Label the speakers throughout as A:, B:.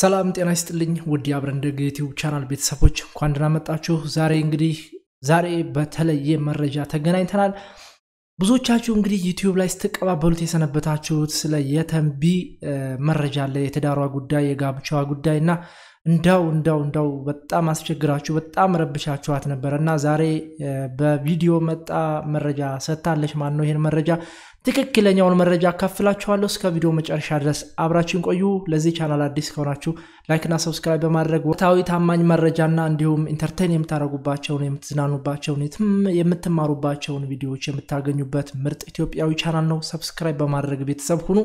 A: ሰላም ጤና ይስጥልኝ ውድ አብረን ደግ ዩቲዩብ ቻናል ቤተሰቦች እንኳን ደህና መጣችሁ። ዛሬ እንግዲህ ዛሬ በተለየ መረጃ ተገናኝተናል። ብዙዎቻችሁ እንግዲህ ዩቲዩብ ላይ ስትቀባበሉት የሰነበታችሁት ስለ የተንቢ መረጃ አለ። የትዳሯ ጉዳይ፣ የጋብቻዋ ጉዳይ እና እንዳው እንዳው እንዳው በጣም አስቸግራችሁ በጣም ረብሻችኋት ነበር እና ዛሬ በቪዲዮ መጣ መረጃ ሰጥታለች። ማን ነው ይህን መረጃ ትክክለኛውን መረጃ አካፍላችኋለሁ። እስከ ቪዲዮ መጨረሻ ድረስ አብራችን ቆዩ። ለዚህ ቻናል አዲስ ከሆናችሁ ላይክና ሰብስክራይብ በማድረግ ወቅታዊ ታማኝ መረጃና እንዲሁም ኢንተርቴን የምታደረጉባቸውን የምትዝናኑባቸውን የምትማሩባቸውን ቪዲዮዎች የምታገኙበት ምርጥ ኢትዮጵያዊ ቻናል ነው። ሰብስክራይብ በማድረግ ቤተሰብ ሁኑ።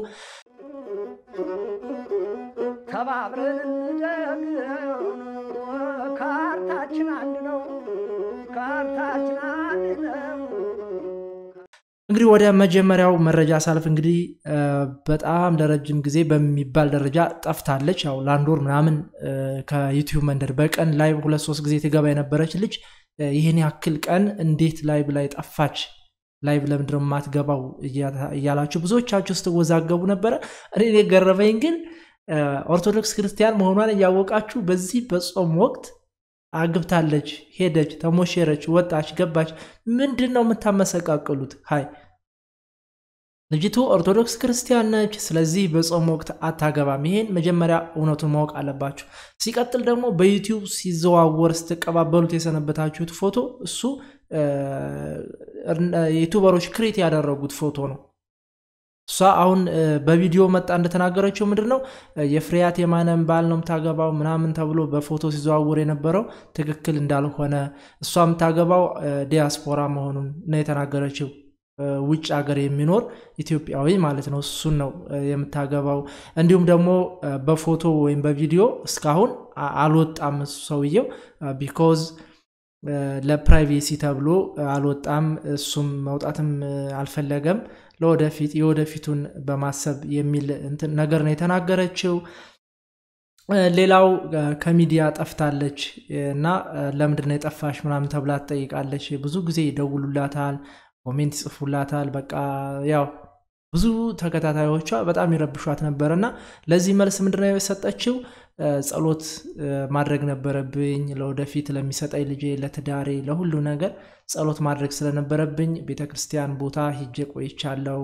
A: ተባብረን ካርታችን አንድ ነው። ካርታችን አንድ ነው። እንግዲህ ወደ መጀመሪያው መረጃ ሳልፍ እንግዲህ በጣም ለረጅም ጊዜ በሚባል ደረጃ ጠፍታለች። ያው ለአንድ ወር ምናምን ከዩቲዩብ መንደር በቀን ላይ ሁለት ሶስት ጊዜ ትገባ የነበረች ልጅ ይህን ያክል ቀን እንዴት ላይቭ ላይ ጠፋች? ላይቭ ለምንድነው የማትገባው እያላችሁ ብዙዎቻችሁ ስትወዛገቡ ነበረ። እኔ ገረመኝ ግን ኦርቶዶክስ ክርስቲያን መሆኗን እያወቃችሁ በዚህ በጾም ወቅት አግብታለች፣ ሄደች፣ ተሞሸረች፣ ወጣች፣ ገባች፣ ምንድን ነው የምታመሰቃቅሉት? ሀይ ልጅቱ ኦርቶዶክስ ክርስቲያን ነች። ስለዚህ በጾም ወቅት አታገባም። ይሄን መጀመሪያ እውነቱን ማወቅ አለባችሁ። ሲቀጥል ደግሞ በዩቲዩብ ሲዘዋወር ስትቀባበሉት የሰነበታችሁት ፎቶ እሱ ዩቱበሮች ክሬት ያደረጉት ፎቶ ነው። እሷ አሁን በቪዲዮ መጣ እንደተናገረችው ምንድን ነው የፍሬያት የማነን ባል ነው የምታገባው ምናምን ተብሎ በፎቶ ሲዘዋውር የነበረው ትክክል እንዳልሆነ እሷ የምታገባው ዲያስፖራ መሆኑን ነው የተናገረችው። ውጭ ሀገር የሚኖር ኢትዮጵያዊ ማለት ነው። እሱን ነው የምታገባው። እንዲሁም ደግሞ በፎቶ ወይም በቪዲዮ እስካሁን አልወጣም ሰውየው ቢኮዝ ለፕራይቬሲ ተብሎ አልወጣም እሱም መውጣትም አልፈለገም ለወደፊት የወደፊቱን በማሰብ የሚል ነገር ነው የተናገረችው ሌላው ከሚዲያ ጠፍታለች እና ለምንድነው የጠፋሽ ምናምን ተብላ ትጠይቃለች ብዙ ጊዜ ይደውሉላታል ኮሜንት ይጽፉላታል በቃ ያው ብዙ ተከታታዮቿ በጣም ይረብሿት ነበር እና ለዚህ መልስ ምንድነው የሰጠችው ጸሎት ማድረግ ነበረብኝ። ለወደፊት ለሚሰጠኝ ልጄ፣ ለትዳሬ፣ ለሁሉ ነገር ጸሎት ማድረግ ስለነበረብኝ ቤተክርስቲያን ቦታ ሂጄ ቆይቻለው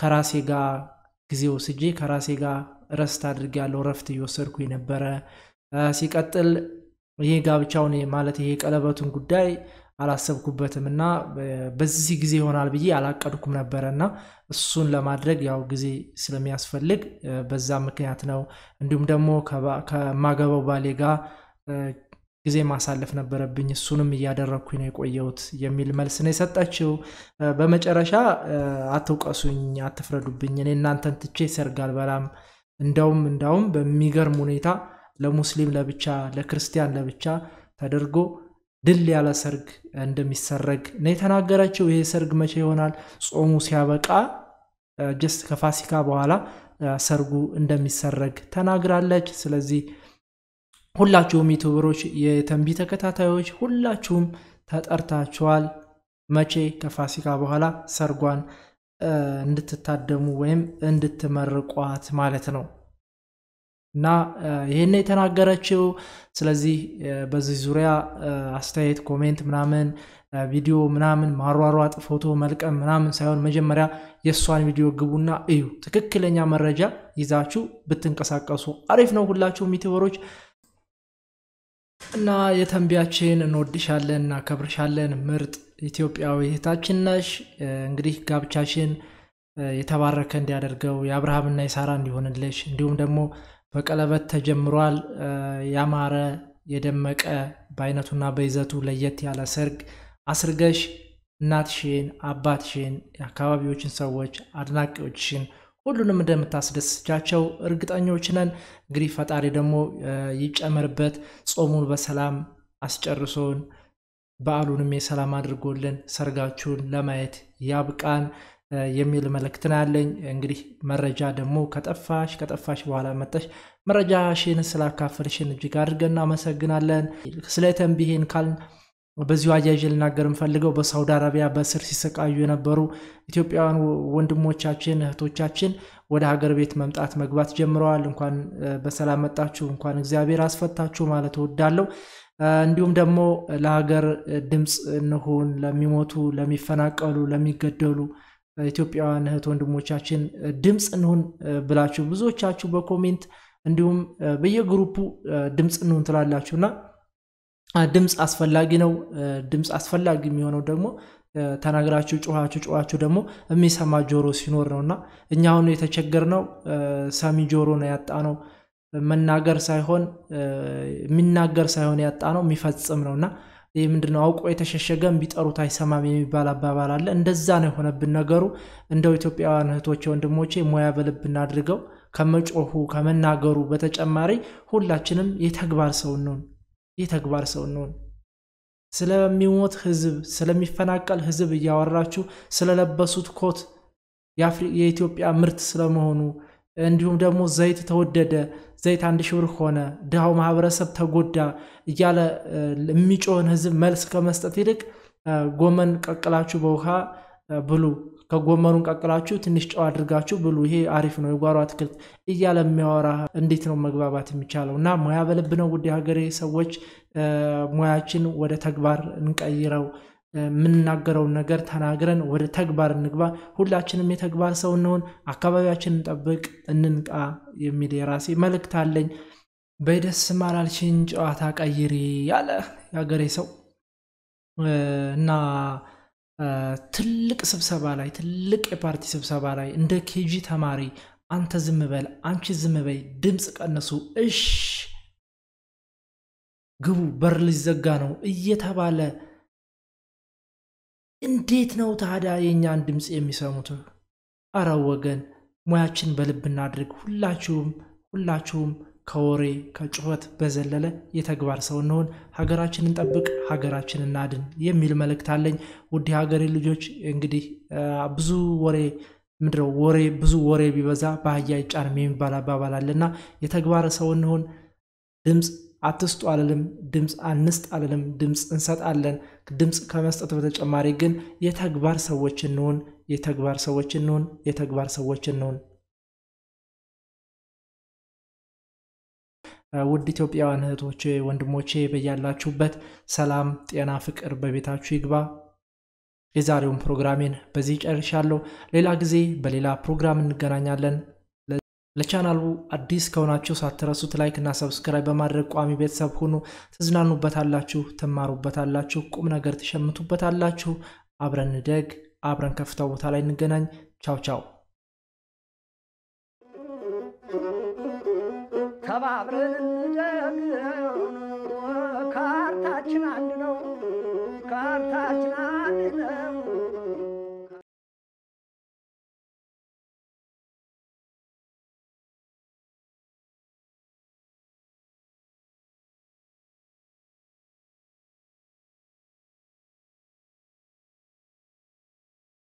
A: ከራሴ ጋር ጊዜ ወስጄ ከራሴ ጋር እረፍት አድርጌያለሁ። ረፍት እየወሰድኩኝ ነበረ። ሲቀጥል ይሄ ጋብቻውን ማለት ይሄ ቀለበቱን ጉዳይ አላሰብኩበትም እና በዚህ ጊዜ ይሆናል ብዬ አላቀድኩም ነበረ እና እሱን ለማድረግ ያው ጊዜ ስለሚያስፈልግ በዛ ምክንያት ነው። እንዲሁም ደግሞ ከማገባው ባሌ ጋር ጊዜ ማሳለፍ ነበረብኝ እሱንም እያደረግኩኝ ነው የቆየሁት የሚል መልስ ነው የሰጠችው። በመጨረሻ አትውቀሱኝ፣ አትፍረዱብኝ፣ እኔ እናንተን ትቼ ሰርግ አልበላም። እንደውም እንዳውም በሚገርም ሁኔታ ለሙስሊም ለብቻ ለክርስቲያን ለብቻ ተደርጎ ድል ያለ ሰርግ እንደሚሰረግ ነው የተናገራቸው። ይሄ ሰርግ መቼ ይሆናል? ጾሙ ሲያበቃ ጀስት ከፋሲካ በኋላ ሰርጉ እንደሚሰረግ ተናግራለች። ስለዚህ ሁላችሁም ዩቱበሮች፣ የተንቢ ተከታታዮች ሁላችሁም ተጠርታችኋል። መቼ? ከፋሲካ በኋላ ሰርጓን እንድትታደሙ ወይም እንድትመርቋት ማለት ነው። እና ይህን የተናገረችው ስለዚህ በዚህ ዙሪያ አስተያየት ኮሜንት ምናምን ቪዲዮ ምናምን ማሯሯጥ ፎቶ መልቀም ምናምን ሳይሆን መጀመሪያ የእሷን ቪዲዮ ግቡና እዩ ትክክለኛ መረጃ ይዛችሁ ብትንቀሳቀሱ አሪፍ ነው ሁላችሁም ዩቲዩበሮች እና የተንቢያችን እንወድሻለን እናከብርሻለን ምርጥ ኢትዮጵያዊ እህታችን ነሽ እንግዲህ ጋብቻችን የተባረከ እንዲያደርገው የአብርሃምና የሳራ እንዲሆንልሽ እንዲሁም ደግሞ በቀለበት ተጀምሯል። ያማረ የደመቀ በአይነቱና በይዘቱ ለየት ያለ ሰርግ አስርገሽ እናትሽን፣ አባትሽን፣ የአካባቢዎችን ሰዎች፣ አድናቂዎችሽን ሁሉንም እንደምታስደስቻቸው እርግጠኞች ነን። እንግዲህ ፈጣሪ ደግሞ ይጨመርበት። ጾሙን በሰላም አስጨርሶን በዓሉንም የሰላም አድርጎልን ሰርጋችሁን ለማየት ያብቃን። የሚል መልእክት ነው ያለኝ። እንግዲህ መረጃ ደግሞ ከጠፋሽ ከጠፋሽ በኋላ መጠሽ መረጃሽን ስላካፈልሽን እጅግ አድርገን እናመሰግናለን። ስለ ተንቢሄን ካል በዚሁ አያዥ ልናገር የምፈልገው በሳውዲ አረቢያ በእስር ሲሰቃዩ የነበሩ ኢትዮጵያውያን ወንድሞቻችን እህቶቻችን ወደ ሀገር ቤት መምጣት መግባት ጀምረዋል። እንኳን በሰላም መጣችሁ፣ እንኳን እግዚአብሔር አስፈታችሁ ማለት እወዳለሁ። እንዲሁም ደግሞ ለሀገር ድምፅ እንሆን ለሚሞቱ፣ ለሚፈናቀሉ፣ ለሚገደሉ ኢትዮጵያውያን እህት ወንድሞቻችን ድምፅ እንሁን ብላችሁ ብዙዎቻችሁ በኮሜንት እንዲሁም በየግሩፑ ድምፅ እንሁን ትላላችሁ እና ድምፅ አስፈላጊ ነው። ድምፅ አስፈላጊ የሚሆነው ደግሞ ተናግራችሁ ጮኋችሁ ጮኋችሁ ደግሞ የሚሰማ ጆሮ ሲኖር ነው እና እኛ አሁን የተቸገርነው ሰሚ ጆሮ ነው ነው መናገር ሳይሆን የሚናገር ሳይሆን ያጣ ነው የሚፈጽም ነው እና ይህ ምንድነው አውቆ የተሸሸገን ቢጠሩት አይሰማም የሚባል አባባል አለ። እንደዛ ነው የሆነብን ነገሩ። እንደው ኢትዮጵያውያን እህቶቼ፣ ወንድሞቼ ሙያ በልብ እናድርገው። ከመጮሁ ከመናገሩ በተጨማሪ ሁላችንም የተግባር ሰው እንሆን የተግባር ሰው እንሆን። ስለሚሞት ህዝብ፣ ስለሚፈናቀል ህዝብ እያወራችሁ ስለለበሱት ኮት የኢትዮጵያ ምርት ስለመሆኑ እንዲሁም ደግሞ ዘይት ተወደደ፣ ዘይት አንድ ሺህ ብር ሆነ፣ ድሃው ማህበረሰብ ተጎዳ እያለ የሚጮህን ህዝብ መልስ ከመስጠት ይልቅ ጎመን ቀቅላችሁ በውሃ ብሉ፣ ከጎመኑን ቀቅላችሁ ትንሽ ጨው አድርጋችሁ ብሉ፣ ይሄ አሪፍ ነው፣ የጓሮ አትክልት እያለ የሚያወራ እንዴት ነው መግባባት የሚቻለው? እና ሙያ በልብ ነው። ውድ ሀገሬ ሰዎች ሙያችን ወደ ተግባር እንቀይረው። የምንናገረውን ነገር ተናግረን ወደ ተግባር እንግባ። ሁላችንም የተግባር ሰው እንሆን፣ አካባቢያችንን እንጠብቅ፣ እንንቃ የሚል የራሴ መልእክት አለኝ። በደስ ማላልሽን ጨዋታ ቀይሪ ያለ የሀገሬ ሰው እና ትልቅ ስብሰባ ላይ ትልቅ የፓርቲ ስብሰባ ላይ እንደ ኬጂ ተማሪ አንተ ዝም በል፣ አንቺ ዝም በይ፣ ድምፅ ቀነሱ፣ እሽ ግቡ፣ በር ሊዘጋ ነው እየተባለ እንዴት ነው ታዲያ የእኛን ድምፅ የሚሰሙት? አረው ወገን ሙያችን በልብ እናድርግ። ሁላችሁም ሁላችሁም ከወሬ ከጩኸት በዘለለ የተግባር ሰው እንሆን። ሀገራችን እንጠብቅ፣ ሀገራችን እናድን የሚል መልእክት አለኝ። ውድ ሀገሬ ልጆች እንግዲህ ብዙ ወሬ ምድረው ወሬ ብዙ ወሬ ቢበዛ በአህያ ይጫንም የሚባል አባባል አለና የተግባር ሰው እንሆን ድምፅ አትስጡ አልልም፣ ድምፅ አንስጥ አልልም፣ ድምፅ እንሰጣለን። ድምፅ ከመስጠት በተጨማሪ ግን የተግባር ሰዎች እንሆን፣ የተግባር ሰዎች እንሆን፣ የተግባር ሰዎች እንሆን። ውድ ኢትዮጵያውያን እህቶቼ፣ ወንድሞቼ በያላችሁበት ሰላም፣ ጤና፣ ፍቅር በቤታችሁ ይግባ። የዛሬውን ፕሮግራሜን በዚህ ጨርሻለሁ። ሌላ ጊዜ በሌላ ፕሮግራም እንገናኛለን። ለቻናሉ አዲስ ከሆናችሁ ሳትረሱት ላይክ እና ሰብስክራይብ በማድረግ ቋሚ ቤተሰብ ሁኑ። ትዝናኑበታላችሁ፣ ትማሩበታላችሁ፣ ቁም ነገር ትሸምቱበታላችሁ። አብረን ደግ አብረን ከፍታው ቦታ ላይ እንገናኝ። ቻው ቻው። ተባብረን ካርታችን አንድ ነው።
B: ካርታችን